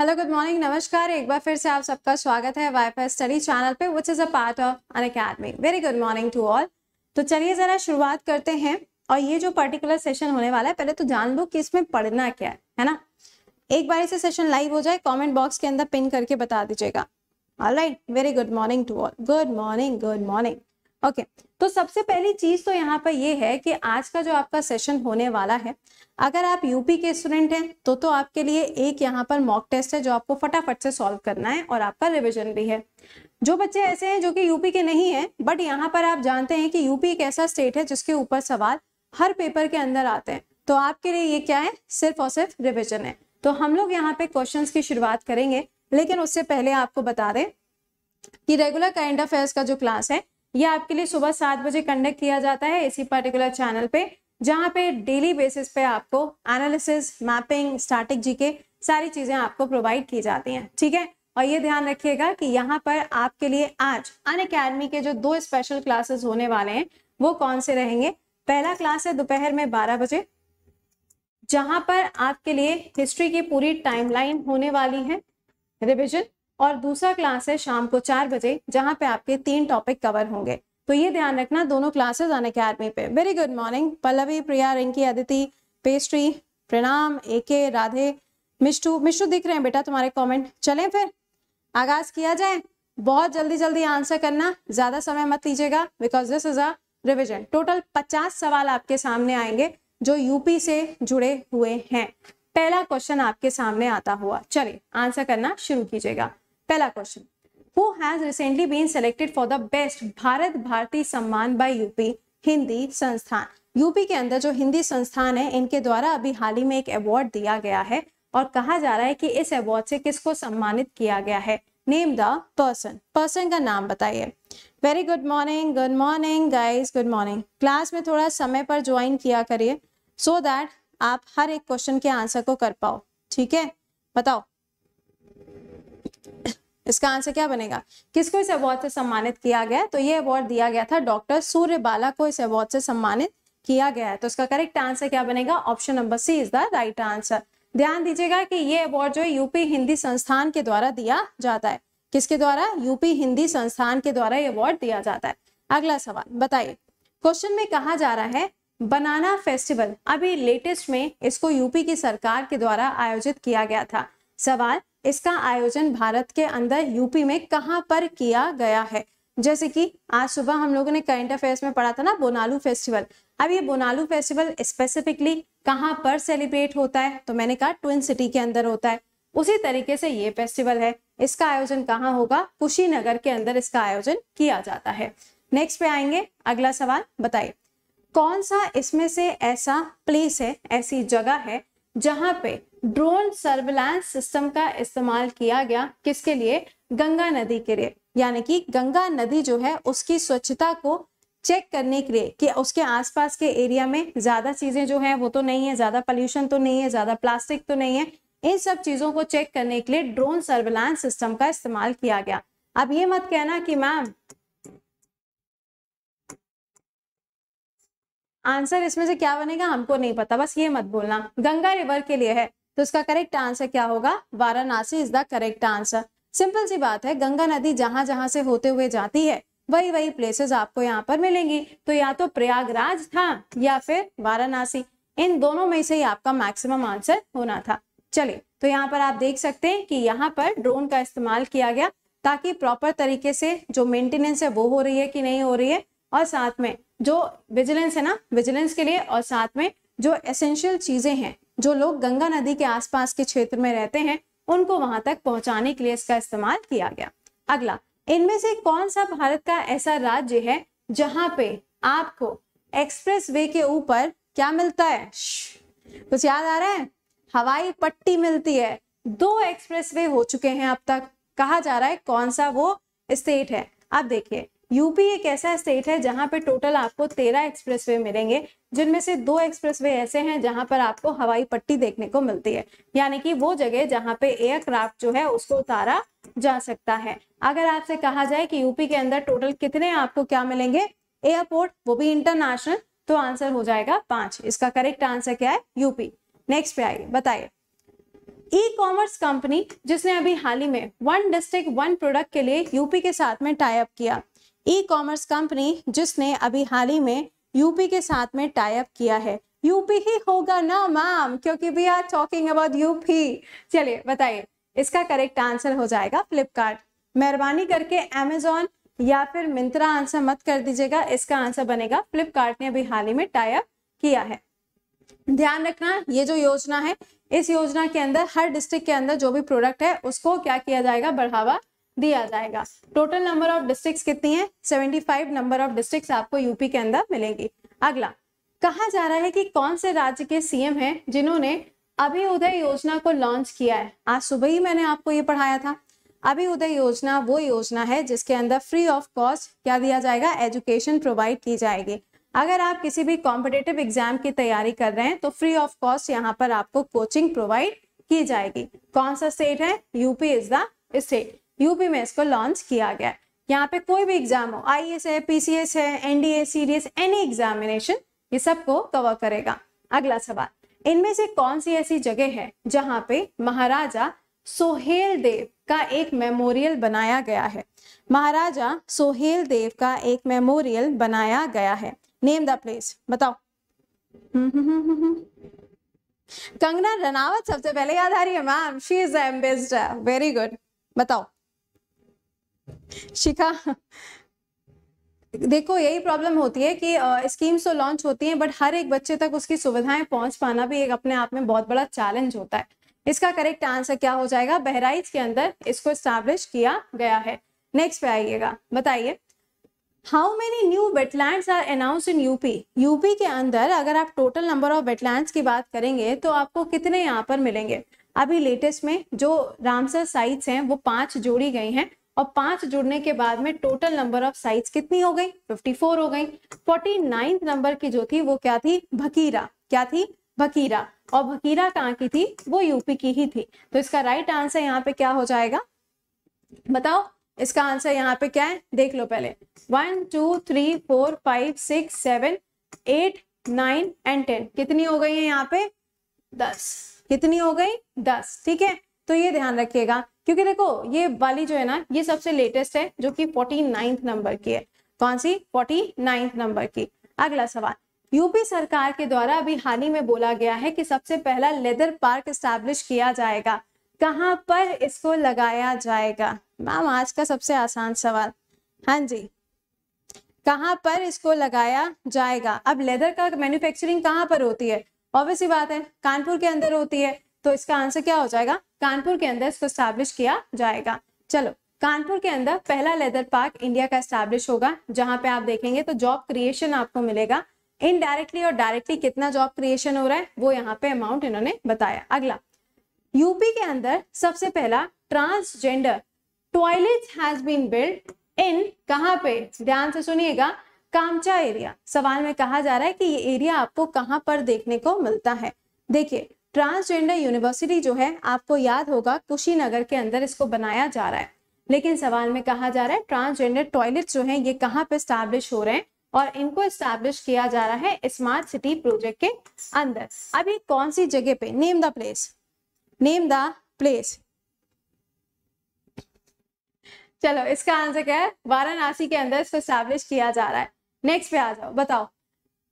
Hello good morning नमस्कार एक बार फिर से आप सबका स्वागत है वाईफाई स्टडी चैनल पे which is a part of Unacademy very good morning to all तो चलिए ज़रा शुरुआत करते हैं और ये जो पर्टिकुलर सेशन होने वाला है पहले तो जान लो कि इसमें पढ़ना क्या है है ना एक बार इसे सेशन लाइव हो जाए कॉमेंट बॉक्स के अंदर पिन करके बता दीजिएगा all right very good morning to all good morning good morning okay okay, तो सबसे पहली चीज तो यहाँ पर यह है कि आज का जो आपका सेशन होने वाला है अगर आप यूपी के स्टूडेंट हैं तो तो आपके लिए एक यहाँ पर मॉक टेस्ट है जो आपको फटाफट से सॉल्व करना है और आपका रिविजन भी है जो बच्चे ऐसे हैं जो कि यूपी के नहीं है बट यहाँ पर आप जानते हैं कि यूपी एक ऐसा स्टेट है जिसके ऊपर सवाल हर पेपर के अंदर आते हैं तो आपके लिए ये क्या है सिर्फ और सिर्फ रिविजन है तो हम लोग यहाँ पे क्वेश्चन की शुरुआत करेंगे लेकिन उससे पहले आपको बता दें कि रेगुलर करंट अफेयर्स का जो क्लास है यह आपके लिए सुबह सात बजे कंडक्ट किया जाता है इसी पर्टिकुलर चैनल पे जहाँ पे डेली बेसिस पे आपको एनालिसिस मैपिंग स्टैटिक जी के सारी चीजें आपको प्रोवाइड की जाती हैं ठीक है और ये ध्यान रखिएगा कि यहाँ पर आपके लिए आज अन अकेडमी के जो दो स्पेशल क्लासेस होने वाले हैं वो कौन से रहेंगे पहला क्लास है दोपहर में बारह बजे जहां पर आपके लिए हिस्ट्री की पूरी टाइमलाइन होने वाली है रिविजन और दूसरा क्लास है शाम को चार बजे जहां पे आपके तीन टॉपिक कवर होंगे तो ये ध्यान रखना दोनों क्लासेस अन अकेडमी पे very good morning Pallavi Priya Rinki Aditi पेस्ट्री प्रणाम एके राधे मिष्टू मिष्टू दिख रहे हैं बेटा तुम्हारे कॉमेंट चले फिर आगाज किया जाए बहुत जल्दी जल्दी आंसर करना ज्यादा समय मत लीजिएगा because this is a revision total पचास सवाल आपके सामने आएंगे जो यूपी से जुड़े हुए हैं पहला क्वेश्चन आपके सामने आता हुआ चलिए आंसर करना शुरू कीजिएगा पहला question who has recently been selected for the best Bharat Bharati Samman by UP Hindi संस्थान यूपी के अंदर जो हिंदी संस्थान है इनके द्वारा अभी हाल ही में एक अवार्ड दिया गया है और कहा जा रहा है कि इस अवार्ड से किसको सम्मानित किया गया है नेम द पर्सन पर्सन का नाम बताइए very good morning good morning guys good morning class में थोड़ा समय पर ज्वाइन किया करिए सो so दैट आप हर एक क्वेश्चन के आंसर को कर पाओ ठीक है बताओ इसका आंसर क्या बनेगा किसको इस अवार्ड से सम्मानित किया गया तो ये अवार्ड दिया गया था डॉक्टर सूर्य बाला को इस अवार्ड से सम्मानित किया गया है तो इसका करेक्ट आंसर क्या बनेगा option number C is the right answer ध्यान दीजिएगा कि ये अवार्ड जो है यूपी हिंदी संस्थान के द्वारा दिया जाता है किसके द्वारा यूपी हिंदी संस्थान के द्वारा ये अवार्ड दिया जाता है अगला सवाल बताइए क्वेश्चन में कहा जा रहा है बनाना फेस्टिवल अभी लेटेस्ट में इसको यूपी की सरकार के द्वारा आयोजित किया गया था सवाल इसका आयोजन भारत के अंदर यूपी में कहाँ पर किया गया है जैसे कि आज सुबह हम लोगों ने करंट अफेयर्स में पढ़ा था ना बोनालू फेस्टिवल अब ये बोनालू फेस्टिवल स्पेसिफिकली कहाँ पर सेलिब्रेट होता है तो मैंने कहा ट्विन सिटी के अंदर होता है उसी तरीके से ये फेस्टिवल है इसका आयोजन कहाँ होगा कुशीनगर के अंदर इसका आयोजन किया जाता है नेक्स्ट पे आएंगे अगला सवाल बताइए कौन सा इसमें से ऐसा प्लेस है ऐसी जगह है जहां पे ड्रोन सर्विलांस सिस्टम का इस्तेमाल किया गया किसके लिए गंगा नदी के लिए यानी कि गंगा नदी जो है उसकी स्वच्छता को चेक करने के लिए कि उसके आसपास के एरिया में ज्यादा चीजें जो है वो तो, तो नहीं है ज्यादा पॉल्यूशन तो नहीं है ज्यादा प्लास्टिक तो नहीं है इन सब चीजों को चेक करने के लिए ड्रोन सर्विलांस सिस्टम का इस्तेमाल किया गया अब ये मत कहना कि मैम आंसर इसमें से क्या बनेगा हमको नहीं पता बस ये मत बोलना गंगा रिवर के लिए है तो इसका करेक्ट आंसर क्या होगा Varanasi is the correct answer simple सी बात है गंगा नदी जहां जहां से होते हुए जाती है वही वही प्लेसेस आपको यहाँ पर मिलेंगी तो या तो प्रयागराज था या फिर वाराणसी इन दोनों में से ही आपका मैक्सिमम आंसर होना था चलिए तो यहाँ पर आप देख सकते हैं कि यहाँ पर ड्रोन का इस्तेमाल किया गया ताकि प्रॉपर तरीके से जो मेंटेनेंस है वो हो रही है कि नहीं हो रही है और साथ में जो विजिलेंस है ना विजिलेंस के लिए और साथ में जो एसेंशियल चीजें हैं जो लोग गंगा नदी के आसपास के क्षेत्र में रहते हैं उनको वहां तक पहुंचाने के लिए इसका इस्तेमाल किया गया अगला इनमें से कौन सा भारत का ऐसा राज्य है जहां पे आपको एक्सप्रेस वे के ऊपर क्या मिलता है कुछ याद आ रहा है हवाई पट्टी मिलती है दो एक्सप्रेस वे हो चुके हैं अब तक कहा जा रहा है कौन सा वो स्टेट है अब देखिए यूपी एक ऐसा स्टेट है जहां पर टोटल आपको तेरह एक्सप्रेसवे मिलेंगे जिनमें से दो एक्सप्रेसवे ऐसे हैं जहां पर आपको हवाई पट्टी देखने को मिलती है यानी कि वो जगह जहां पे एयरक्राफ्ट जो है उसको उतारा जा सकता है अगर आपसे कहा जाए कि यूपी के अंदर टोटल कितने आपको क्या मिलेंगे एयरपोर्ट वो भी इंटरनेशनल तो आंसर हो जाएगा पांच इसका करेक्ट आंसर क्या है यूपी नेक्स्ट पे आइए बताइए ई कॉमर्स कंपनी जिसने अभी हाल ही में वन डिस्ट्रिक्ट वन प्रोडक्ट के लिए यूपी के साथ में टाइप किया ई कॉमर्स कंपनी जिसने अभी हाल ही में यूपी के साथ में टाइप किया है यूपी ही होगा ना मैम क्योंकि we are talking about UP चलिए बताइए इसका करेक्ट आंसर हो जाएगा फ्लिपकार्ट मेहरबानी करके एमेजोन या फिर मिंत्रा आंसर मत कर दीजिएगा इसका आंसर बनेगा फ्लिपकार्ट ने अभी हाल ही में टाइप किया है ध्यान रखना ये जो योजना है इस योजना के अंदर हर डिस्ट्रिक्ट के अंदर जो भी प्रोडक्ट है उसको क्या किया जाएगा बढ़ावा दिया जाएगा टोटल नंबर ऑफ डिस्ट्रिक्ट कितनी है seventy five number of district आपको यूपी के अंदर मिलेंगी अगला कहा जा रहा है कि कौन से राज्य के सीएम हैं जिन्होंने उदय योजना को लॉन्च किया है आज सुबह ही मैंने आपको ये पढ़ाया था उदय योजना वो योजना है जिसके अंदर फ्री ऑफ कॉस्ट क्या दिया जाएगा एजुकेशन प्रोवाइड की जाएगी अगर आप किसी भी कॉम्पिटेटिव एग्जाम की तैयारी कर रहे हैं तो फ्री ऑफ कॉस्ट यहाँ पर आपको कोचिंग प्रोवाइड की जाएगी कौन सा स्टेट है UP is the state UP में इसको लॉन्च किया गया है यहाँ पे कोई भी एग्जाम हो आई एस है पीसीएस है एनडीए एस एनी एग्जामिनेशन ये सबको कवर करेगा अगला सवाल इनमें से कौन सी ऐसी जगह है जहाँ पे महाराजा सोहेल देव का एक मेमोरियल बनाया गया है महाराजा सोहेल देव का एक मेमोरियल बनाया गया है नेम द प्लेस बताओ हम्म, हम्म, हम्म, कंगना रनावत सबसे पहले याद आ रही है ma'am she is ambassador very good बताओ शिखा देखो यही प्रॉब्लम होती है कि स्कीम्स तो लॉन्च होती हैं बट हर एक बच्चे तक उसकी सुविधाएं पहुंच पाना भी एक अपने आप में बहुत बड़ा चैलेंज होता है इसका करेक्ट आंसर क्या हो जाएगा बहराइच के अंदर इसको स्टैब्लिश किया गया है नेक्स्ट पे आइएगा बताइए how many new wetland are announce in UP UP के अंदर अगर आप टोटल नंबर ऑफ वेटलैंड की बात करेंगे तो आपको कितने यहाँ पर मिलेंगे अभी लेटेस्ट में जो रामसर साइट्स हैं वो पांच जोड़ी गई हैं और पांच जुड़ने के बाद में टोटल नंबर ऑफ साइड कितनी हो गई 54 हो गई फोर्टी नाइन्थ नंबर की जो थी वो क्या थी भकीरा क्या थी भकीरा और भकीरा कहाँ की थी वो यूपी की ही थी तो इसका राइट आंसर यहाँ पे क्या हो जाएगा बताओ इसका आंसर यहाँ पे क्या है देख लो पहले one two three four five six seven eight nine and ten कितनी हो गई है यहाँ पे दस कितनी हो गई दस ठीक है तो ये ध्यान रखिएगा क्योंकि देखो ये वाली जो है ना ये सबसे लेटेस्ट है जो कि फोर्टी नाइन्थ नंबर की है कौन सी फोर्टी नाइन्थ नंबर की अगला सवाल यूपी सरकार के द्वारा अभी हाल ही में बोला गया है कि सबसे पहला लेदर पार्क स्टैब्लिश किया जाएगा कहाँ पर इसको लगाया जाएगा मैम आज का सबसे आसान सवाल हाँ जी कहाँ पर इसको लगाया जाएगा अब लेदर का मैन्युफैक्चरिंग कहाँ पर होती है ऑब्वियस ही बात है कानपुर के अंदर होती है तो इसका आंसर क्या हो जाएगा कानपुर के अंदर इसको स्टैब्लिश किया जाएगा चलो कानपुर के अंदर पहला लेदर पार्क इंडिया का स्टैब्लिश होगा जहां पे आप देखेंगे तो जॉब क्रिएशन आपको मिलेगा इनडायरेक्टली और डायरेक्टली कितना जॉब क्रिएशन हो रहा है वो यहाँ पे अमाउंट इन्होंने बताया अगला यूपी के अंदर सबसे पहला transgender toilet has been build in कहाँ पे ध्यान से सुनिएगा कामचा एरिया सवाल में कहा जा रहा है कि ये एरिया आपको कहाँ पर देखने को मिलता है देखिए ट्रांसजेंडर यूनिवर्सिटी जो है आपको याद होगा कुशीनगर के अंदर इसको बनाया जा रहा है लेकिन सवाल में कहा जा रहा है ट्रांसजेंडर टॉयलेट जो है ये कहाँ पे स्टैब्लिश हो रहे हैं और इनको स्टैब्लिश किया जा रहा है स्मार्ट सिटी प्रोजेक्ट के अंदर अब कौन सी जगह पे name the place name the place चलो इसका आंसर क्या है वाराणसी के अंदर इसको स्टैब्लिश किया जा रहा है नेक्स्ट पे आ जाओ बताओ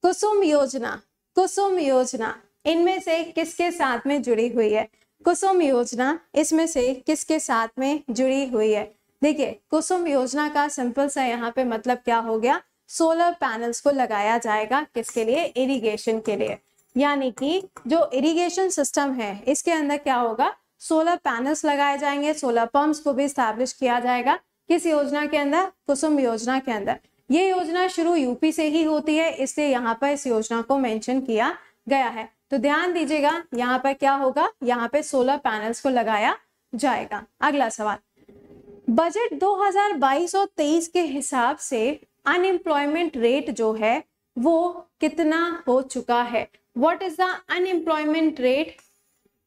कुसुम योजना कुसुम योजना इनमें से किसके साथ में जुड़ी हुई है कुसुम योजना इसमें से किसके साथ में जुड़ी हुई है देखिए कुसुम योजना का सिंपल सा यहाँ पे मतलब क्या हो गया सोलर पैनल्स को लगाया जाएगा किसके लिए इरिगेशन के लिए यानी कि जो इरिगेशन सिस्टम है इसके अंदर क्या होगा सोलर पैनल्स लगाए जाएंगे सोलर पंप्स को भी स्टैब्लिश किया जाएगा किस योजना के अंदर कुसुम योजना के अंदर ये योजना शुरू यूपी से ही होती है इसलिए यहाँ पर इस योजना को मैंशन किया गया है तो ध्यान दीजिएगा यहाँ पर क्या होगा यहाँ पे सोलर पैनल्स को लगाया जाएगा अगला सवाल बजट 2022 और 23 के हिसाब से अनएम्प्लॉयमेंट रेट जो है वो कितना हो चुका है what is the unemployment rate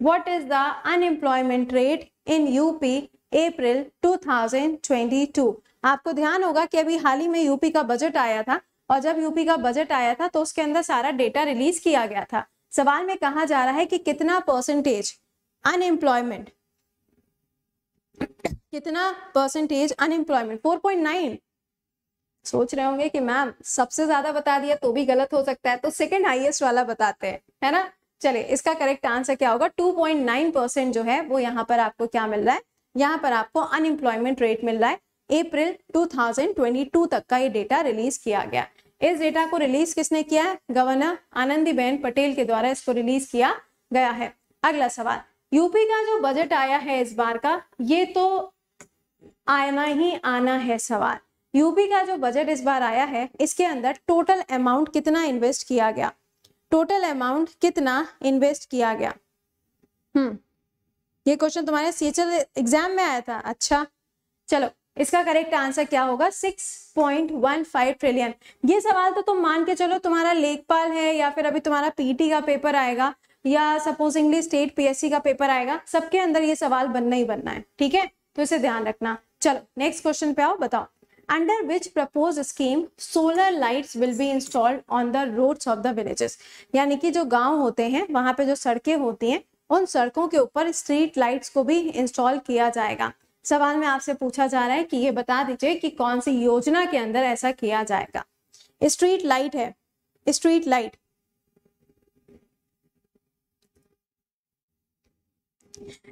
what is the unemployment rate in UP April 2022 आपको ध्यान होगा कि अभी हाल ही में यूपी का बजट आया था और जब यूपी का बजट आया था तो उसके अंदर सारा डेटा रिलीज किया गया था सवाल में कहा जा रहा है कि कितना परसेंटेज अनएम्प्लॉयमेंट कितना परसेंटेज अनएम्प्लॉयमेंट 4.9 सोच रहे होंगे कि मैम सबसे ज्यादा बता दिया तो भी गलत हो सकता है तो सेकेंड हाइएस्ट वाला बताते हैं है ना चले इसका करेक्ट आंसर क्या होगा 2.9 परसेंट जो है वो यहाँ पर आपको क्या मिल रहा है यहाँ पर आपको अनएम्प्लॉयमेंट रेट मिल रहा है अप्रैल 2022 तक का ये डेटा रिलीज किया गया इस डेटा को रिलीज किसने किया है गवर्नर आनंदीबेन पटेल के द्वारा इसको रिलीज किया गया है अगला सवाल यूपी का जो बजट आया है इस बार का ये तो आना ही आना है सवाल यूपी का जो बजट इस बार आया है इसके अंदर टोटल अमाउंट कितना इन्वेस्ट किया गया टोटल अमाउंट कितना इन्वेस्ट किया गया हम्म ये क्वेश्चन तुम्हारे सीएचएल एग्जाम में आया था अच्छा चलो इसका करेक्ट आंसर क्या होगा 6.15 ट्रिलियन ये सवाल तो तुम मान के चलो तुम्हारा लेखपाल है या फिर अभी तुम्हारा पीटी का पेपर आएगा या सपोजिंगली स्टेट पीएससी का पेपर आएगा सबके अंदर ये सवाल बनना ही बनना है ठीक है तो इसे ध्यान रखना चलो नेक्स्ट क्वेश्चन पे आओ बताओ under which propose scheme solar light will be installed on the road of the villages यानी कि जो गांव होते हैं वहां पे जो सड़कें होती हैं उन सड़कों के ऊपर स्ट्रीट लाइट्स को भी इंस्टॉल किया जाएगा सवाल में आपसे पूछा जा रहा है कि ये बता दीजिए कि कौन सी योजना के अंदर ऐसा किया जाएगा स्ट्रीट लाइट है स्ट्रीट लाइट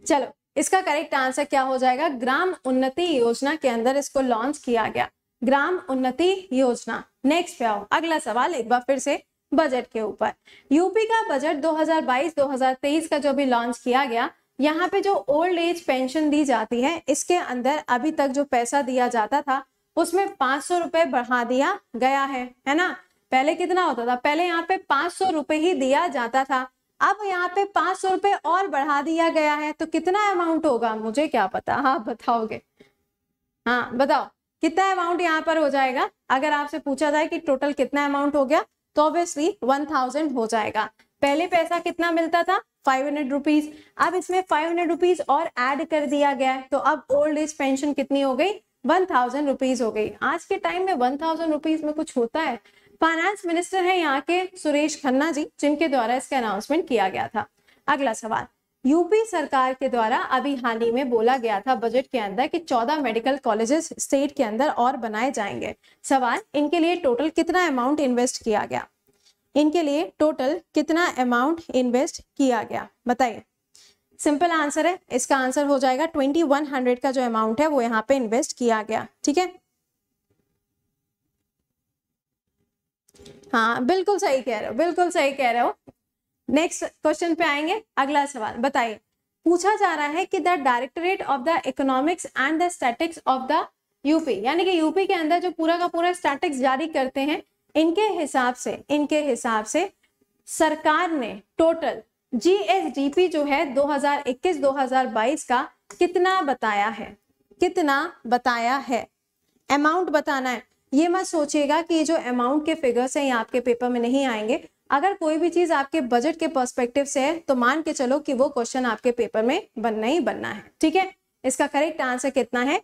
चलो इसका करेक्ट आंसर क्या हो जाएगा ग्राम उन्नति योजना के अंदर इसको लॉन्च किया गया ग्राम उन्नति योजना नेक्स्ट पे आओ अगला सवाल एक बार फिर से बजट के ऊपर यूपी का बजट 2022-2023 का जो भी लॉन्च किया गया यहाँ पे जो ओल्ड एज पेंशन दी जाती है इसके अंदर अभी तक जो पैसा दिया जाता था उसमें पांच सौ रुपए बढ़ा दिया गया है है ना पहले कितना होता था पहले यहाँ पे पांच सौ रुपए ही दिया जाता था अब यहाँ पे पांच सौ रुपए और बढ़ा दिया गया है तो कितना अमाउंट होगा मुझे क्या पता हाँ बताओगे हाँ बताओ कितना अमाउंट यहाँ पर हो जाएगा अगर आपसे पूछा जाए कि टोटल कितना अमाउंट हो गया तो ऑब्वियसली वन थाउजेंड हो जाएगा पहले पैसा कितना मिलता था फाइव हंड्रेड रुपीज अब इसमें फाइव हंड्रेड रुपीज और ऐड कर दिया गया तो अब ओल्ड एज पेंशन कितनी हो गई वन थाउजेंड रुपीज हो गई आज के टाइम में वन थाउजेंड रुपीज में कुछ होता है फाइनेंस मिनिस्टर है यहाँ के सुरेश खन्ना जी जिनके द्वारा इसका अनाउंसमेंट किया गया था अगला सवाल यूपी सरकार के द्वारा अभी हाल ही में बोला गया था बजट के अंदर कि 14 मेडिकल कॉलेजेस स्टेट के अंदर और बनाए जाएंगे सवाल इनके लिए टोटल कितना अमाउंट इन्वेस्ट किया गया इनके लिए टोटल कितना अमाउंट इन्वेस्ट किया गया बताइए सिंपल आंसर है इसका आंसर हो जाएगा ट्वेंटी वन हंड्रेड का जो अमाउंट है वो यहाँ पे इन्वेस्ट किया गया ठीक है हाँ बिल्कुल सही कह रहे हो बिल्कुल सही कह रहे हो नेक्स्ट क्वेश्चन पे आएंगे अगला सवाल बताइए पूछा जा रहा है कि the directorate of the economics and the statics of the UP यानी कि यूपी के अंदर जो पूरा का पूरा स्टैटिक्स जारी करते हैं इनके हिसाब से इनके हिसाब से सरकार ने टोटल जीएसडीपी जो है 2021-2022 का कितना बताया है कितना बताया है अमाउंट बताना है ये मत सोचिएगा कि ये जो अमाउंट के फिगर्स हैं ये आपके पेपर में नहीं आएंगे अगर कोई भी चीज आपके बजट के पर्सपेक्टिव से है तो मान के चलो कि वो क्वेश्चन आपके पेपर में बनना ही बनना है ठीक है इसका करेक्ट आंसर कितना है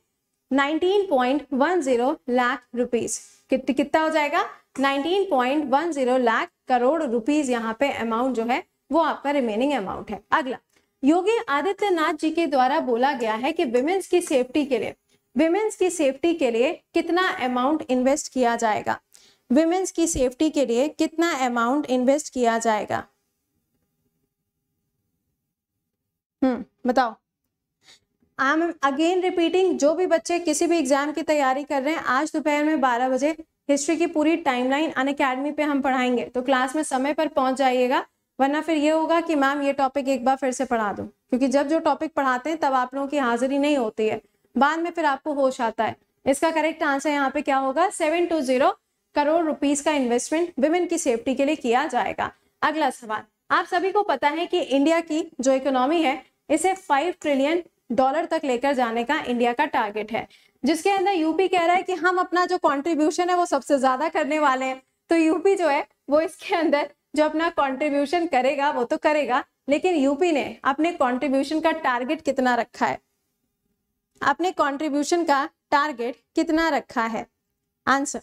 19.10 लाख रुपीस कितना हो जाएगा 19.10 लाख करोड़ रुपीस यहाँ पे अमाउंट जो है वो आपका रिमेनिंग अमाउंट है अगला योगी आदित्यनाथ जी के द्वारा बोला गया है कि विमेन्स की सेफ्टी के लिए विमेन्स की सेफ्टी के लिए कितना अमाउंट इन्वेस्ट किया जाएगा विमेन्स की सेफ्टी के लिए कितना अमाउंट इन्वेस्ट किया जाएगा हम्म बताओ आई एम अगेन रिपीटिंग जो भी बच्चे किसी भी एग्जाम की तैयारी कर रहे हैं आज दोपहर में 12 बजे हिस्ट्री की पूरी टाइमलाइन अन अकेडमी पे हम पढ़ाएंगे तो क्लास में समय पर पहुंच जाइएगा वरना फिर ये होगा कि मैम ये टॉपिक एक बार फिर से पढ़ा दो क्योंकि जब जो टॉपिक पढ़ाते हैं तब आप लोगों की हाजिरी नहीं होती है बाद में फिर आपको होश आता है इसका करेक्ट आंसर यहाँ पे क्या होगा seven two zero crore rupees का इन्वेस्टमेंट विमेन की सेफ्टी के लिए किया जाएगा अगला सवाल आप सभी को पता है कि इंडिया की जो इकोनॉमी है इसे फाइव ट्रिलियन डॉलर तक लेकर जाने का इंडिया का टारगेट है जिसके अंदर यूपी कह रहा है कि हम अपना जो कॉन्ट्रीब्यूशन है वो सबसे ज्यादा करने वाले हैं तो यूपी जो है वो इसके अंदर जो अपना कॉन्ट्रीब्यूशन करेगा वो तो करेगा लेकिन यूपी ने अपने कॉन्ट्रीब्यूशन का टारगेट कितना रखा है अपने कॉन्ट्रीब्यूशन का टारगेट कितना रखा है आंसर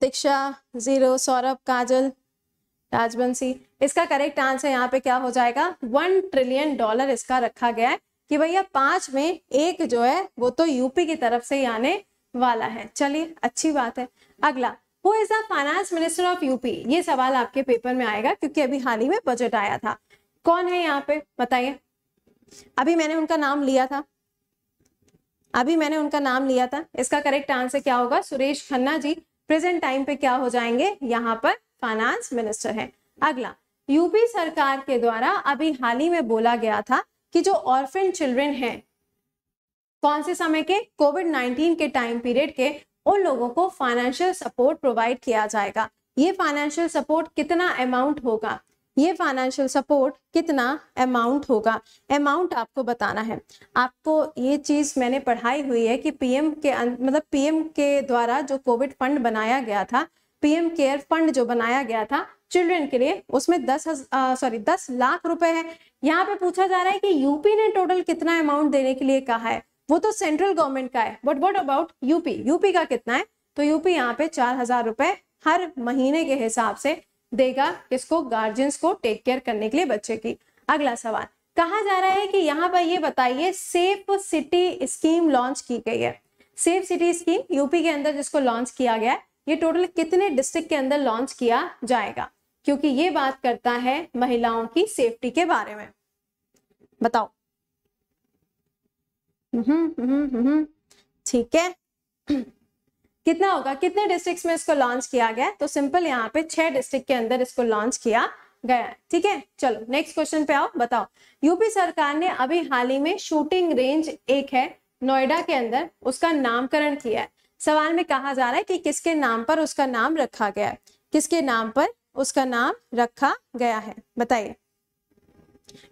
दीक्षा जीरो सौरभ काजल राजवंशी इसका करेक्ट आंसर यहाँ पे क्या हो जाएगा वन ट्रिलियन डॉलर इसका रखा गया है कि भैया पांच में एक जो है वो तो यूपी की तरफ से ही आने वाला है चलिए अच्छी बात है अगला who is the finance minister of UP ये सवाल आपके पेपर में आएगा क्योंकि अभी हाल ही में बजट आया था कौन है यहाँ पे बताइए अभी मैंने उनका नाम लिया था अभी मैंने उनका नाम लिया था इसका करेक्ट आंसर क्या होगा सुरेश खन्ना जी प्रेजेंट टाइम पे क्या हो जाएंगे यहाँ पर फाइनेंस मिनिस्टर है अगला यूपी सरकार के द्वारा अभी हाल ही में बोला गया था कि जो ऑर्फेन चिल्ड्रेन हैं कौन से समय के कोविड नाइन्टीन के टाइम पीरियड के उन लोगों को फाइनेंशियल सपोर्ट प्रोवाइड किया जाएगा ये फाइनेंशियल सपोर्ट कितना अमाउंट होगा ये फाइनेंशियल सपोर्ट कितना अमाउंट होगा अमाउंट आपको बताना है आपको ये चीज़ मैंने पढ़ाई हुई है कि पीएम के अं-, मतलब पीएम के द्वारा जो कोविड फंड बनाया गया था पीएम केयर फंड जो बनाया गया था चिल्ड्रेन के लिए उसमें दस सॉरी दस लाख रुपए है यहाँ पे पूछा जा रहा है कि यूपी ने टोटल कितना अमाउंट देने के लिए कहा है वो तो सेंट्रल गवर्नमेंट का है but what about UP UP का कितना है तो यूपी यहाँ पे चार हजार रुपए हर महीने के हिसाब से देगा किसको गार्जियंस को टेक केयर करने के लिए बच्चे की अगला सवाल कहा जा रहा है कि यहाँ पर ये बताइए सेफ सिटी स्कीम लॉन्च की गई है सेफ सिटी स्कीम यूपी के अंदर जिसको लॉन्च किया गया है ये टोटल कितने डिस्ट्रिक्ट के अंदर लॉन्च किया जाएगा क्योंकि ये बात करता है महिलाओं की सेफ्टी के बारे में बताओ हम्म, हम्म, हम्म ठीक है कितना होगा कितने डिस्ट्रिक्ट्स में इसको लॉन्च किया गया तो सिंपल यहाँ पे छह डिस्ट्रिक्ट के अंदर इसको लॉन्च किया गया है ठीक है चलो नेक्स्ट क्वेश्चन पे आओ बताओ यूपी सरकार ने अभी हाल ही में शूटिंग रेंज एक है नोएडा के अंदर उसका नामकरण किया है सवाल में कहा जा रहा है कि किसके नाम पर उसका नाम रखा गया है किसके नाम पर उसका नाम रखा गया है बताइए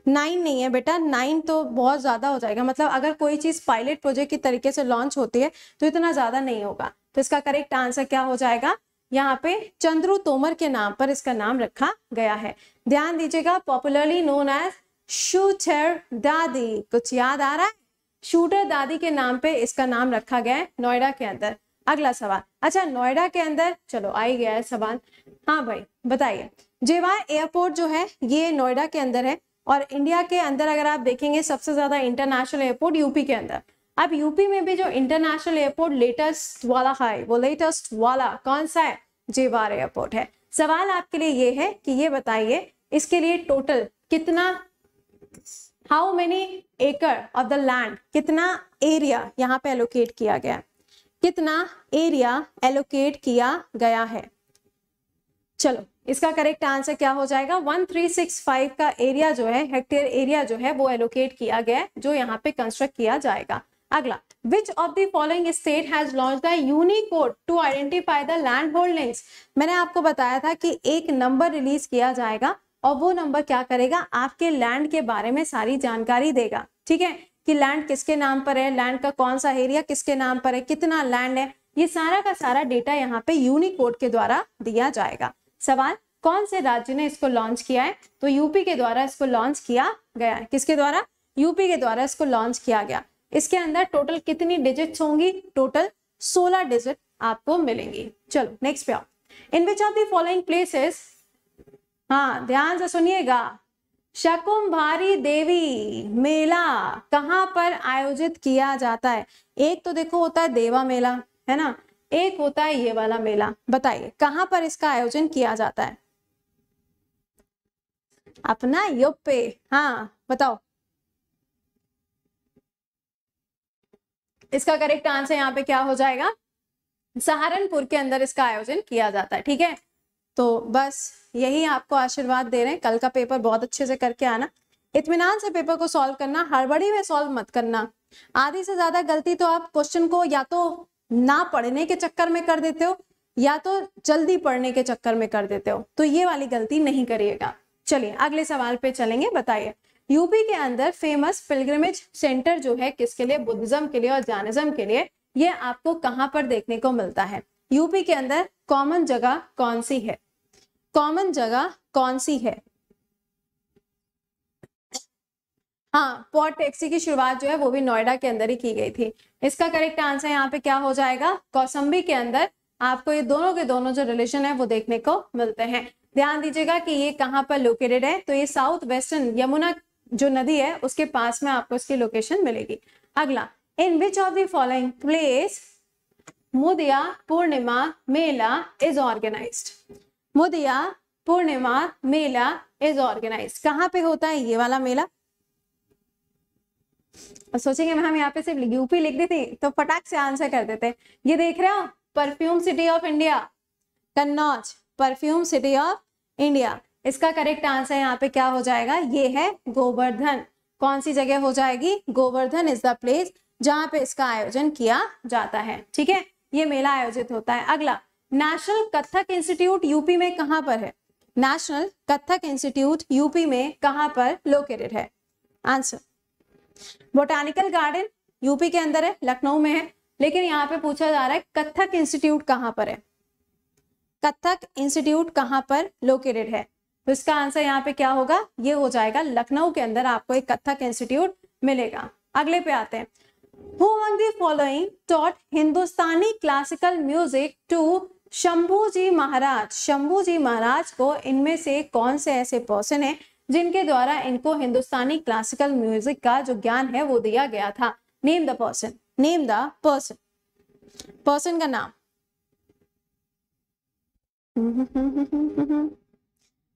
नाइन नहीं है बेटा नाइन तो बहुत ज्यादा हो जाएगा मतलब अगर कोई चीज पायलट प्रोजेक्ट के तरीके से लॉन्च होती है तो इतना ज्यादा नहीं होगा तो इसका करेक्ट आंसर क्या हो जाएगा यहाँ पे चंद्रू तोमर के नाम पर इसका नाम रखा गया है ध्यान दीजिएगा पॉपुलरली नोन एज शूटर दादी कुछ याद आ रहा है शूटर दादी के नाम पे इसका नाम रखा गया है नोएडा के अंदर अगला सवाल अच्छा नोएडा के अंदर चलो आई गया है सवाल हाँ भाई बताइए जेवार एयरपोर्ट जो है ये नोएडा के अंदर है और इंडिया के अंदर अगर आप देखेंगे सबसे ज्यादा इंटरनेशनल एयरपोर्ट यूपी के अंदर अब यूपी में भी जो इंटरनेशनल एयरपोर्ट लेटेस्ट वाला है वो लेटेस्ट वाला कौन सा है जेवार एयरपोर्ट है सवाल आपके लिए ये है कि ये बताइए इसके लिए टोटल कितना how many acre of the land कितना एरिया यहाँ पे एलोकेट किया गया कितना एरिया एलोकेट किया गया है चलो इसका करेक्ट आंसर क्या हो जाएगा 1365 का एरिया जो है हेक्टेयर एरिया जो है वो एलोकेट किया गया जो यहाँ पे कंस्ट्रक्ट किया जाएगा अगला which of the following state has launch the unicode to identify the land holdings मैंने आपको बताया था कि एक नंबर रिलीज किया जाएगा और वो नंबर क्या करेगा आपके लैंड के बारे में सारी जानकारी देगा ठीक है कि लैंड किसके नाम पर है लैंड का कौन सा एरिया किसके नाम पर है कितना लैंड है ये सारा का सारा डेटा यहाँ पे यूनिकोड के द्वारा दिया जाएगा सवाल कौन से राज्य ने इसको लॉन्च किया है तो यूपी के द्वारा इसको लॉन्च किया गया है किसके द्वारा यूपी के द्वारा इसको लॉन्च किया गया इसके अंदर टोटल कितनी डिजिट्स होंगी टोटल 16 डिजिट आपको मिलेंगी चलो नेक्स्ट पे आओ in which of the following places हाँ ध्यान से सुनिएगा शकुंभारी देवी मेला कहाँ पर आयोजित किया जाता है एक तो देखो होता है देवा मेला है ना एक होता है ये वाला मेला बताइए कहाँ पर इसका आयोजन किया जाता है अपना योपे हाँ बताओ इसका करेक्ट आंसर यहाँ पे क्या हो जाएगा सहारनपुर के अंदर इसका आयोजन किया जाता है ठीक है तो बस यही आपको आशीर्वाद दे रहे हैं कल का पेपर बहुत अच्छे से करके आना इतमान से पेपर को सॉल्व करना हड़बड़ी में सॉल्व मत करना आधी से ज्यादा गलती तो आप क्वेश्चन को या तो ना पढ़ने के चक्कर में कर देते हो या तो जल्दी पढ़ने के चक्कर में कर देते हो तो ये वाली गलती नहीं करिएगा चलिए अगले सवाल पे चलेंगे बताइए यूपी के अंदर फेमस पिलग्रमेज सेंटर जो है किसके लिए बुद्धिज्म के लिए और जानिज्म के लिए ये आपको कहाँ पर देखने को मिलता है यूपी के अंदर कॉमन जगह कौन सी है कॉमन जगह कौन सी है हाँ पॉट टैक्सी की शुरुआत जो है वो भी नोएडा के अंदर ही की गई थी इसका करेक्ट आंसर यहाँ पे क्या हो जाएगा कौसम्बी के अंदर आपको ये दोनों के दोनों जो रिलेशन है वो देखने को मिलते हैं ध्यान दीजिएगा कि ये कहाँ पर लोकेटेड है तो ये साउथ वेस्टर्न यमुना जो नदी है उसके पास में आपको इसकी लोकेशन मिलेगी अगला in which of the following place Mudiya Purnima Mela is organise Mudiya Purnima Mela is organise कहाँ पे होता है ये वाला मेला सोचेंगे हम यहाँ पे सिर्फ यूपी लिख दी थी तो फटाक से आंसर कर देते ये देख रहे हो perfume city of India Kannauj perfume city of India इसका करेक्ट आंसर यहाँ पे क्या हो जाएगा ये है गोवर्धन कौन सी जगह हो जाएगी गोवर्धन इज द प्लेस जहां पे इसका आयोजन किया जाता है ठीक है ये मेला आयोजित होता है अगला नेशनल कथक इंस्टीट्यूट यूपी में कहां पर है नेशनल कथक इंस्टीट्यूट यूपी में कहां पर लोकेटेड है आंसर बोटानिकल गार्डन यूपी के अंदर है लखनऊ में है लेकिन यहाँ पे पूछा जा रहा है कथक इंस्टीट्यूट कहाँ पर है कथक इंस्टीट्यूट कहाँ पर लोकेटेड है तो इसका आंसर यहाँ पे क्या होगा ये हो जाएगा लखनऊ के अंदर आपको एक कथक इंस्टीट्यूट मिलेगा अगले पे आते हैं Who among the following taught Hindustani classical Shambhu जी महाराज शंभू जी महाराज को इनमें से कौन से ऐसे पर्सन है जिनके द्वारा इनको हिंदुस्तानी क्लासिकल म्यूजिक का जो ज्ञान है वो दिया गया था name the person name the person person का नाम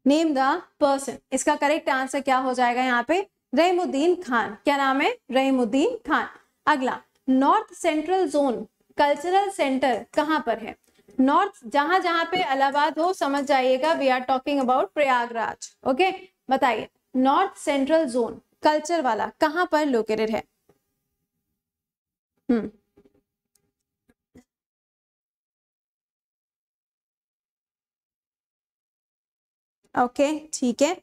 नेम द पर्सन इसका करेक्ट आंसर क्या हो जाएगा यहाँ पे रहीमुद्दीन खान क्या नाम है रहीमुद्दीन खान अगला north central zone cultural centre कहाँ पर है नॉर्थ जहां जहां पे अलाहाबाद हो समझ जाइएगा we are talking about Prayagraj okay बताइए नॉर्थ सेंट्रल जोन कल्चर वाला कहां पर लोकेटेड है हम्म hmm. ओके ठीक है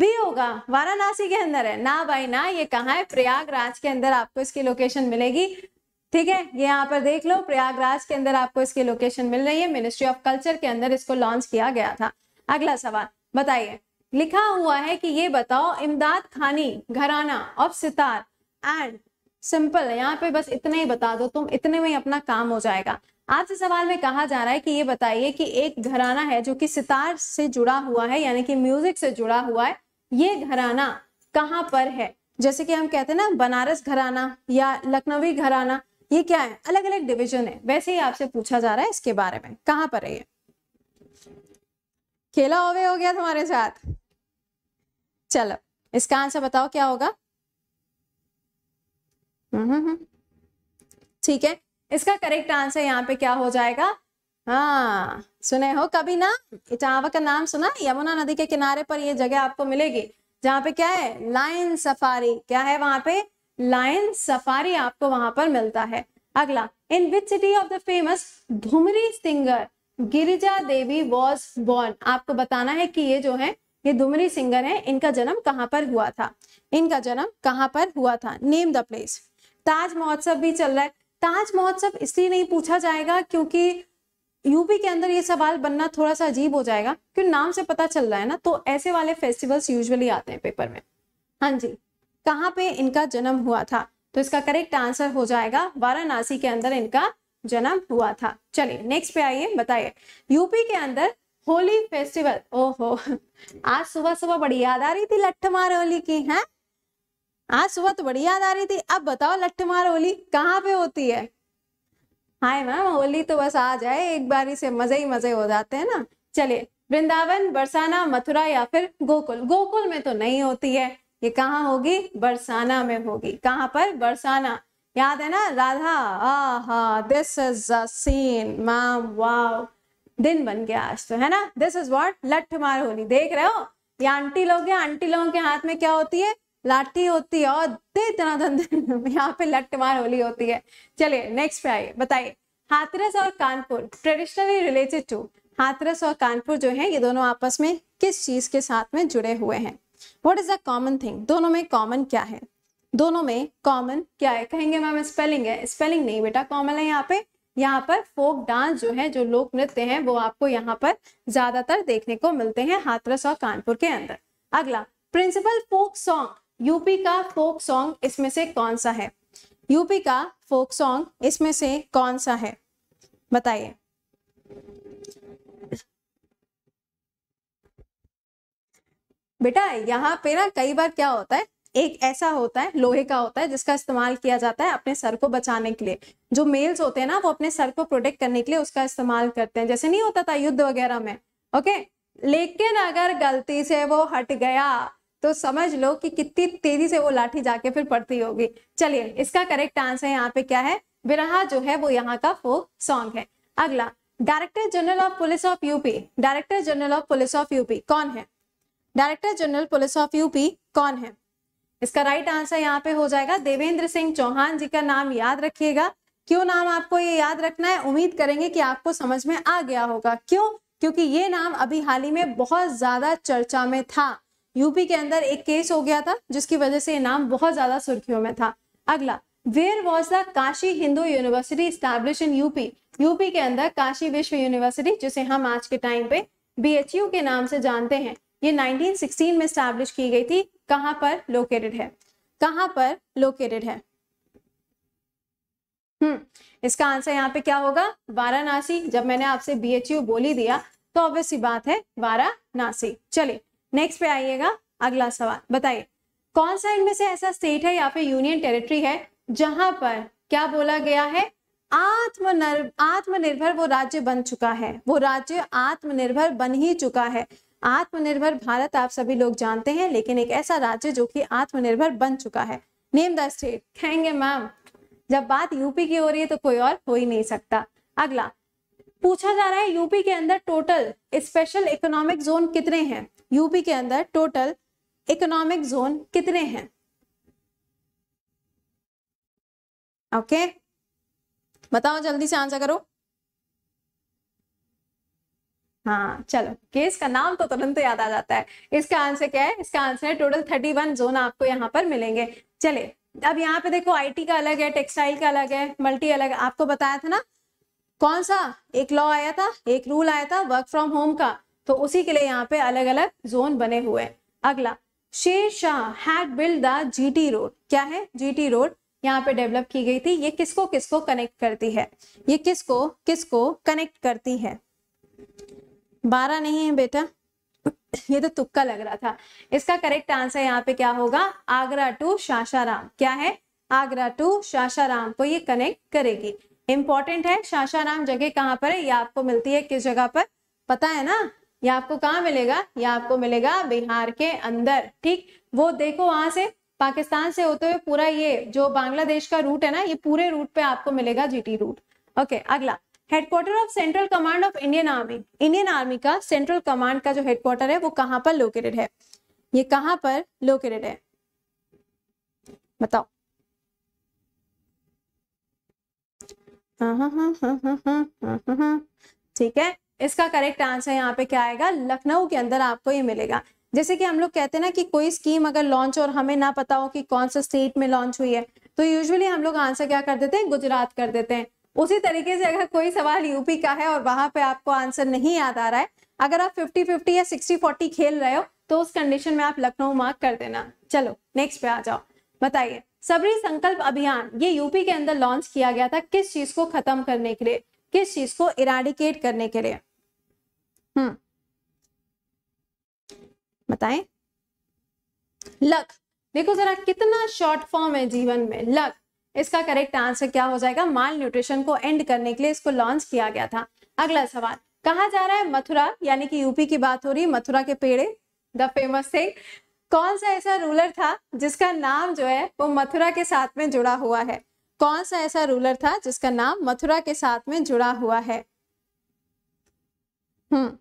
बी होगा वाराणसी के अंदर है ना भाई ना ये कहा है प्रयागराज के अंदर आपको इसकी लोकेशन मिलेगी ठीक है ये यहाँ पर देख लो प्रयागराज के अंदर आपको इसकी लोकेशन मिल रही है मिनिस्ट्री ऑफ कल्चर के अंदर इसको लॉन्च किया गया था अगला सवाल बताइए लिखा हुआ है कि ये बताओ इमदाद खानी घराना ऑफ सितार एंड सिंपल यहाँ पे बस इतना ही बता दो तुम इतने में अपना काम हो जाएगा आज से सवाल में कहा जा रहा है कि ये बताइए कि एक घराना है जो कि सितार से जुड़ा हुआ है यानी कि म्यूजिक से जुड़ा हुआ है ये घराना कहाँ पर है जैसे कि हम कहते हैं ना बनारस घराना या लखनवी घराना ये क्या है अलग अलग डिविजन है वैसे ही आपसे पूछा जा रहा है इसके बारे में कहां पर है ये खेला ओवे हो गया तुम्हारे साथ चलो इसका आंसर बताओ क्या होगा हम्म, हम्म, हम्म। ठीक है इसका करेक्ट आंसर यहाँ पे क्या हो जाएगा हाँ सुने हो कभी ना इटावा का नाम सुना यमुना नदी के किनारे पर ये जगह आपको मिलेगी जहां पे क्या है लाइन सफारी क्या है वहां पे लायन सफारी आपको वहां पर मिलता है अगला in which city of the famous Thumri singer Girija Devi was born आपको बताना है कि ये जो है ये धुमरी सिंगर है इनका जन्म कहाँ पर हुआ था इनका जन्म कहाँ पर हुआ था नेम द प्लेस ताज महोत्सव भी चल रहा है ताज महोत्सव इसलिए नहीं पूछा जाएगा क्योंकि यूपी के अंदर ये सवाल बनना थोड़ा सा अजीब हो जाएगा क्योंकि नाम से पता चल रहा है ना तो ऐसे वाले फेस्टिवल्स यूजुअली आते हैं पेपर में हाँ जी कहाँ पे इनका जन्म हुआ था तो इसका करेक्ट आंसर हो जाएगा वाराणसी के अंदर इनका जन्म हुआ था चलिए नेक्स्ट पे आइए बताइए यूपी के अंदर होली फेस्टिवल ओहो आज सुबह सुबह बड़ी याद आ रही थी मार होली की है आज सुबह तो बड़ी याद आ रही थी अब बताओ मार होली कहाँ पे होती है हाय मैम होली तो बस आ जाए एक बारी से मजे ही मजे हो जाते हैं ना चलिए वृंदावन बरसाना मथुरा या फिर गोकुल गोकुल में तो नहीं होती है ये कहाँ होगी बरसाना में होगी कहाँ पर बरसाना याद है ना राधा आहा this is a scene ma'am wow दिन बन गया आज तो है ना दिस इज वॉट लठ मार होली देख रहे हो ये आंटी लोग हैं आंटी लोगों के हाथ में क्या होती है लाठी होती है और दे तना धन यहाँ पे लठ मार होली होती है चलिए नेक्स्ट पे आइए बताइए हाथरस और Kanpur traditionally related to Hathras और कानपुर जो है ये दोनों आपस में किस चीज के साथ में जुड़े हुए हैं what is a common thing दोनों में कॉमन क्या है दोनों में कॉमन क्या है कहेंगे मैम स्पेलिंग है स्पेलिंग नहीं बेटा कॉमन है यहाँ पे यहाँ पर फोक डांस जो है जो लोक नृत्य है वो आपको यहाँ पर ज्यादातर देखने को मिलते हैं हाथरस और कानपुर के अंदर अगला प्रिंसिपल फोक सॉन्ग यूपी का फोक सॉन्ग इसमें से कौन सा है यूपी का फोक सॉन्ग इसमें से कौन सा है बताइए बेटा यहाँ पे ना कई बार क्या होता है एक ऐसा होता है लोहे का होता है जिसका इस्तेमाल किया जाता है अपने सर को बचाने के लिए जो मेल्स होते हैं ना वो अपने सर को प्रोटेक्ट करने के लिए उसका इस्तेमाल करते हैं जैसे नहीं होता था युद्ध वगैरह में ओके लेकिन अगर गलती से वो हट गया तो समझ लो कि कितनी तेजी से वो लाठी जाके फिर पड़ती होगी चलिए इसका करेक्ट आंसर यहाँ पे क्या है बिरहा जो है वो यहाँ का फोक सॉन्ग है अगला director general of police of UP director general of police of UP कौन है director general police of UP कौन है इसका राइट आंसर यहाँ पे हो जाएगा देवेंद्र सिंह चौहान जी का नाम याद रखिएगा क्यों नाम आपको ये याद रखना है उम्मीद करेंगे कि आपको समझ में आ गया होगा क्यों क्योंकि ये नाम अभी हाल ही में बहुत ज्यादा चर्चा में था यूपी के अंदर एक केस हो गया था जिसकी वजह से ये नाम बहुत ज्यादा सुर्खियों में था अगला where was the Kashi Hindu university establish in UP UP के अंदर काशी विश्व यूनिवर्सिटी जिसे हम आज के टाइम पे बी के नाम से जानते हैं ये 1916 में स्टैब्लिश की गई थी कहां पर लोकेटेड है कहां पर लोकेटेड है हम्म इसका आंसर यहाँ पे क्या होगा वाराणसी जब मैंने आपसे यू बोली दिया तो ऑब्वियसली बात है वाराणसी चलिए नेक्स्ट पे आइएगा अगला सवाल बताइए कौन सा इनमें से ऐसा स्टेट है या फिर यूनियन टेरिटरी है जहां पर क्या बोला गया है आत्मनिर्भर आत्मनिर्भर वो राज्य बन चुका है वो राज्य आत्मनिर्भर बन ही चुका है आत्मनिर्भर भारत आप सभी लोग जानते हैं लेकिन एक ऐसा राज्य जो कि आत्मनिर्भर बन चुका है नेम द स्टेट कहेंगे मैम जब बात यूपी की हो रही है तो कोई और हो ही नहीं सकता अगला पूछा जा रहा है यूपी के अंदर टोटल स्पेशल इकोनॉमिक जोन कितने हैं यूपी के अंदर टोटल इकोनॉमिक जोन कितने हैं ओके okay? बताओ जल्दी से आंसर करो हाँ चलो केस का नाम तो तुरंत याद आ जाता है इसका आंसर क्या है इसका आंसर है टोटल थर्टी वन जोन आपको यहाँ पर मिलेंगे चले अब यहाँ पे देखो आईटी का अलग है टेक्सटाइल का अलग है मल्टी अलग आपको बताया था ना कौन सा एक लॉ आया था एक रूल आया था वर्क फ्रॉम होम का तो उसी के लिए यहाँ पे अलग अलग जोन बने हुए हैं अगला Sher Shah had build the GT road क्या है जीटी रोड यहाँ पे डेवलप की गई थी ये किसको किसको कनेक्ट करती है ये किसको किसको कनेक्ट करती है बारह नहीं है बेटा ये तो तुक्का लग रहा था इसका करेक्ट आंसर यहाँ पे क्या होगा आगरा टू शाशाराम क्या है आगरा टू शाशाराम को ये कनेक्ट करेगी इंपॉर्टेंट है शासाराम जगह कहाँ पर है यह आपको मिलती है किस जगह पर पता है ना ये आपको कहाँ मिलेगा यह आपको मिलेगा बिहार के अंदर ठीक वो देखो वहां से पाकिस्तान से होते हुए पूरा ये जो बांग्लादेश का रूट है ना ये पूरे रूट पे आपको मिलेगा जीटी रूट ओके अगला headquarter of central command of Indian army Indian army का सेंट्रल कमांड का जो हेडक्वार्टर है वो कहां पर लोकेटेड है ये कहां पर लोकेटेड है बताओ हाँ, हाँ, हाँ, ठीक है इसका करेक्ट आंसर यहाँ पे क्या आएगा लखनऊ के अंदर आपको ये मिलेगा जैसे कि हम लोग कहते हैं ना कि कोई स्कीम अगर लॉन्च और हमें ना पता हो कि कौन सा स्टेट में लॉन्च हुई है तो यूजुअली हम लोग आंसर क्या कर देते हैं गुजरात कर देते हैं उसी तरीके से अगर कोई सवाल यूपी का है और वहां पे आपको आंसर नहीं याद आ रहा है अगर आप 50-50 या 60-40 खेल रहे हो तो उस कंडीशन में आप लखनऊ मार्क कर देना चलो नेक्स्ट पे आ जाओ बताइए सबरी संकल्प अभियान ये यूपी के अंदर लॉन्च किया गया था किस चीज को खत्म करने के लिए किस चीज को इराडिकेट करने के लिए हम्म बताए लक देखो जरा कितना शॉर्ट फॉर्म है जीवन में लक इसका करेक्ट आंसर क्या हो जाएगा माल न्यूट्रिशन को एंड करने के लिए इसको लॉन्च किया गया था अगला सवाल कहा जा रहा है मथुरा यानी कि यूपी की बात हो रही है मथुरा के पेड़े द फेमस थिंग कौन सा ऐसा रूलर था जिसका नाम जो है वो मथुरा के साथ में जुड़ा हुआ है कौन सा ऐसा रूलर था जिसका नाम मथुरा के साथ में जुड़ा हुआ है हम्म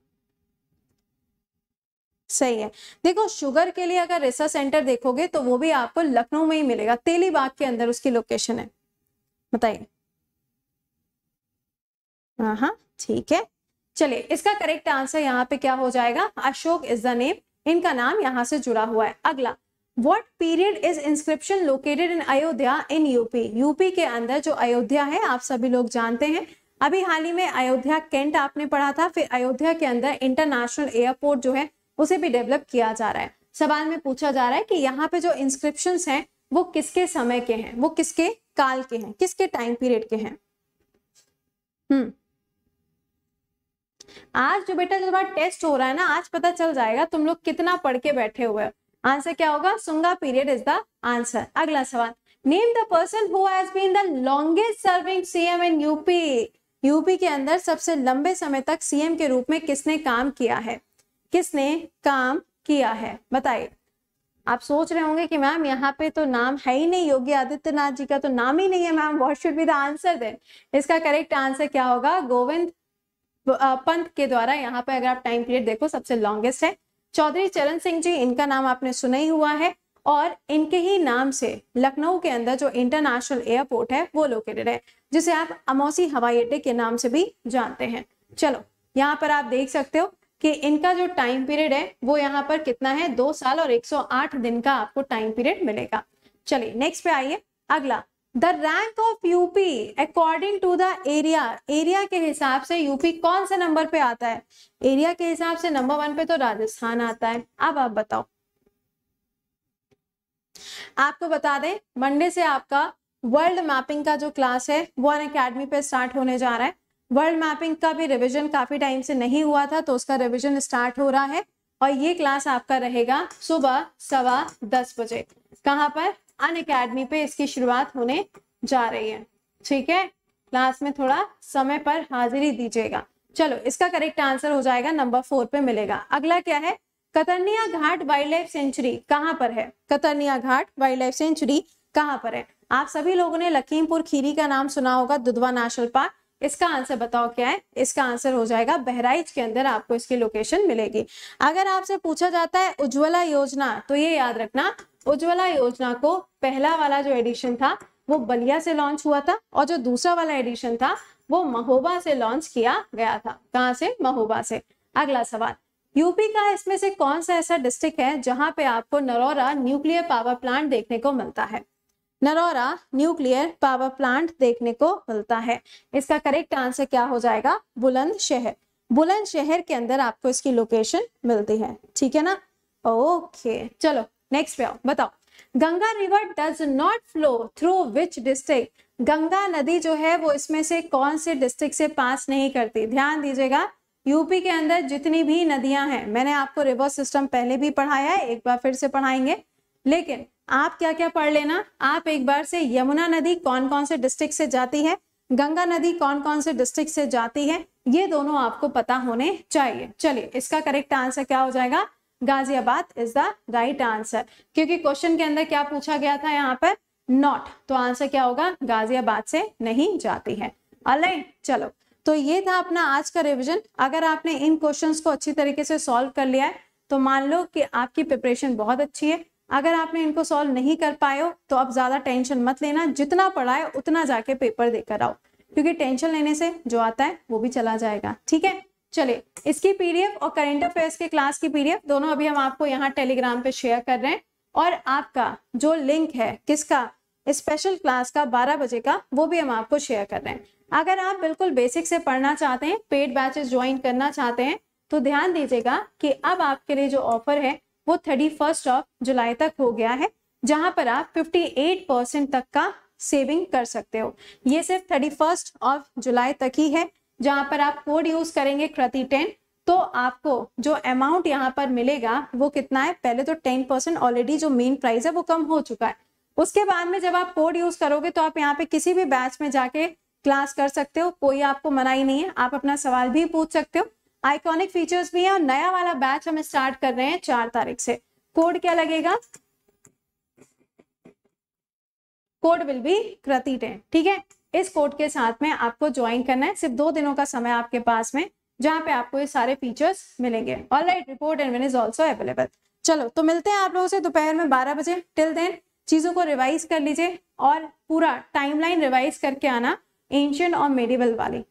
सही है देखो शुगर के लिए अगर रिसर्च सेंटर देखोगे तो वो भी आपको लखनऊ में ही मिलेगा तेलीबाग के अंदर उसकी लोकेशन है बताइए हाँ हाँ ठीक है चलिए इसका करेक्ट आंसर यहाँ पे क्या हो जाएगा अशोक इज द नेम इनका नाम यहाँ से जुड़ा हुआ है अगला what period is inscription located in Ayodhya in UP UP के अंदर जो अयोध्या है आप सभी लोग जानते हैं अभी हाल ही में अयोध्या कैंट आपने पढ़ा था फिर अयोध्या के अंदर इंटरनेशनल एयरपोर्ट जो है उसे भी डेवलप किया जा रहा है सवाल में पूछा जा रहा है कि यहाँ पे जो इंस्क्रिप्शन हैं वो किसके समय के हैं वो किसके काल के हैं किसके टाइम पीरियड के हैं हम्म आज जो बेटा जब टेस्ट हो रहा है ना आज पता चल जाएगा तुम लोग कितना पढ़ के बैठे हुए आंसर क्या होगा Sunga period is the answer अगला सवाल name the person who has been the longest serving CM in UP UP के अंदर सबसे लंबे समय तक सीएम के रूप में किसने काम किया है किसने काम किया है बताइए आप सोच रहे होंगे कि मैम यहाँ पे तो नाम है ही नहीं योगी आदित्यनाथ जी का तो नाम ही नहीं है ma'am what should be the answer then इसका करेक्ट आंसर क्या होगा गोविंद पंत के द्वारा यहाँ पे अगर आप टाइम पीरियड देखो सबसे लॉन्गेस्ट है चौधरी चरण सिंह जी इनका नाम आपने सुना ही हुआ है और इनके ही नाम से लखनऊ के अंदर जो इंटरनेशनल एयरपोर्ट है वो लोकेटेड है जिसे आप अमौसी हवाई अड्डे के नाम से भी जानते हैं चलो यहाँ पर आप देख सकते हो कि इनका जो टाइम पीरियड है वो यहाँ पर कितना है दो साल और 108 दिन का आपको टाइम पीरियड मिलेगा चलिए नेक्स्ट पे आइए अगला the rank of UP according to the area area के हिसाब से यूपी कौन से नंबर पे आता है एरिया के हिसाब से नंबर वन पे तो राजस्थान आता है अब आप बताओ आपको बता दें मंडे से आपका वर्ल्ड मैपिंग का जो क्लास है वो अन अकेडमी पे स्टार्ट होने जा रहा है वर्ल्ड मैपिंग का भी रिविजन काफी टाइम से नहीं हुआ था तो उसका रिविजन स्टार्ट हो रहा है और ये क्लास आपका रहेगा सुबह सवा दस बजे कहाँ पर अन अकेडमी पे इसकी शुरुआत होने जा रही है ठीक है क्लास में थोड़ा समय पर हाजिरी दीजिएगा चलो इसका करेक्ट आंसर हो जाएगा नंबर फोर पे मिलेगा अगला क्या है Katarniya Ghat wild life sanctuary कहाँ पर है Katarniya Ghat wild life sanctuary कहाँ पर है आप सभी लोगों ने लखीमपुर खीरी का नाम सुना होगा दुधवा नेशनल पार्क इसका आंसर बताओ क्या है इसका आंसर हो जाएगा बहराइच के अंदर आपको इसकी लोकेशन मिलेगी अगर आपसे पूछा जाता है उज्ज्वला योजना तो ये याद रखना उज्ज्वला योजना को पहला वाला जो एडिशन था वो बलिया से लॉन्च हुआ था और जो दूसरा वाला एडिशन था वो महोबा से लॉन्च किया गया था कहाँ से महोबा से अगला सवाल यूपी का इसमें से कौन सा ऐसा डिस्ट्रिक्ट है जहां पे आपको नरोरा न्यूक्लियर पावर प्लांट देखने को मिलता है नरोरा न्यूक्लियर पावर प्लांट देखने को मिलता है इसका करेक्ट आंसर क्या हो जाएगा बुलंद शहर बुलंद शहर के अंदर आपको इसकी लोकेशन मिलती है ठीक है ना ओके चलो नेक्स्ट पे आओ बताओ Ganga river does not flow through which district Ganga नदी जो है वो इसमें से कौन से डिस्ट्रिक्ट से पास नहीं करती ध्यान दीजिएगा यूपी के अंदर जितनी भी नदियां हैं मैंने आपको रिवर सिस्टम पहले भी पढ़ाया है एक बार फिर से पढ़ाएंगे लेकिन आप क्या क्या पढ़ लेना आप एक बार से यमुना नदी कौन कौन से डिस्ट्रिक्ट से जाती है गंगा नदी कौन कौन से डिस्ट्रिक्ट से जाती है ये दोनों आपको पता होने चाहिए चलिए इसका करेक्ट आंसर क्या हो जाएगा Ghaziabad is the right answer क्योंकि क्वेश्चन के अंदर क्या पूछा गया था यहाँ पर नॉट तो आंसर क्या होगा गाजियाबाद से नहीं जाती है अलग चलो तो ये था अपना आज का रिविजन अगर आपने इन क्वेश्चंस को अच्छी तरीके से सॉल्व कर लिया है तो मान लो कि आपकी प्रिपरेशन बहुत अच्छी है अगर आपने इनको सॉल्व नहीं कर पाए हो तो आप ज़्यादा टेंशन मत लेना जितना पढ़ा है उतना जाके पेपर देकर आओ क्योंकि टेंशन लेने से जो आता है वो भी चला जाएगा ठीक है चलिए इसकी पीडीएफ और करेंट अफेयर्स के क्लास की पीडीएफ दोनों अभी हम आपको यहाँ टेलीग्राम पे शेयर कर रहे हैं और आपका जो लिंक है किसका स्पेशल क्लास का बारह बजे का वो भी हम आपको शेयर कर रहे हैं अगर आप बिल्कुल बेसिक से पढ़ना चाहते हैं पेड बैचेस ज्वाइन करना चाहते हैं तो ध्यान दीजिएगा कि अब आपके लिए जो ऑफर है वो थर्टी फर्स्ट ऑफ जुलाई तक हो गया है जहां पर आप फिफ्टी एट परसेंट तक का सेविंग कर सकते हो ये सिर्फ थर्टी फर्स्ट ऑफ जुलाई तक ही है जहां पर आप कोड यूज करेंगे कृति टेन तो आपको जो अमाउंट यहाँ पर मिलेगा वो कितना है पहले तो टेन परसेंट ऑलरेडी जो मेन प्राइस है वो कम हो चुका है उसके बाद में जब आप कोड यूज करोगे तो आप यहाँ पे किसी भी बैच में जाके क्लास कर सकते हो कोई आपको मना ही नहीं है आप अपना सवाल भी पूछ सकते हो आइकॉनिक फीचर्स भी हैं और नया वाला बैच हम स्टार्ट कर रहे हैं चार तारीख से कोड क्या लगेगा कोड विल बी कृति टेन ठीक है इस कोड के साथ में आपको ज्वाइन करना है सिर्फ दो दिनों का समय आपके पास में जहां पे आपको ये सारे फीचर्स मिलेंगे all right report and is also available चलो तो मिलते हैं आप लोगों से दोपहर में बारह बजे टिल देन चीजों को रिवाइज कर लीजिए और पूरा टाइमलाइन रिवाइज करके आना एंशियंट और मेडिवल वाली